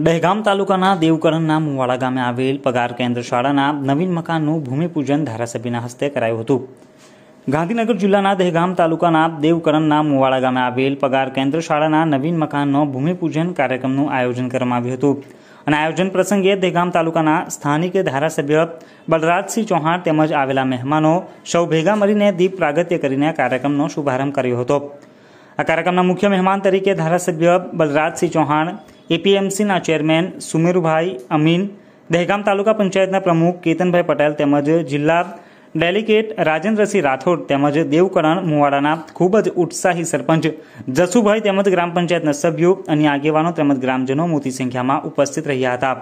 દહેગામ તાલુકાના દેવકરણના મુવાડા ગામે આવેલ પગાર કેન્દ્ર શાળાના નવીન મકાનનું ભૂમિપૂજન ધારાસભ્યના હસ્તે કરાયું હતું ગાંધીનગર જિલ્લાના દહેગામ તાલુકાના દેવકરણના મુવાડા ગામે આવેલ પગાર કેન્દ્ર શાળાના નવીન મકાનનો ભૂમિપૂજન કાર્યક્રમનું આયોજન કરવામાં આવ્યું હતું અને આયોજન પ્રસંગે દહેગામ તાલુકાના સ્થાનિક ધારાસભ્ય બલરાજસિંહ ચૌહાણ તેમજ આવેલા મહેમાનો સૌ ભેગા મળીને દીપ પ્રાગત્ય કરીને કાર્યક્રમનો શુભારંભ કર્યો હતો આ કાર્યક્રમના મુખ્ય મહેમાન તરીકે ધારાસભ્ય બલરાજસિંહ ચૌહાણ એપીએમસીના ચેરમેન સુમેરુભાઈ અમીન દહેગામ તાલુકા પંચાયતના પ્રમુખ કેતનભાઈ પટેલ તેમજ જિલ્લા ડેલિગેટ રાજેન્દ્રસિંહ રાઠોડ તેમજ દેવકરણ મુવાડાના ખૂબ જ ઉત્સાહી સરપંચ જસુભાઈ તેમજ ગ્રામ પંચાયતના સભ્યો અને આગેવાનો તેમજ ગ્રામજનો મોટી સંખ્યામાં ઉપસ્થિત રહ્યા હતા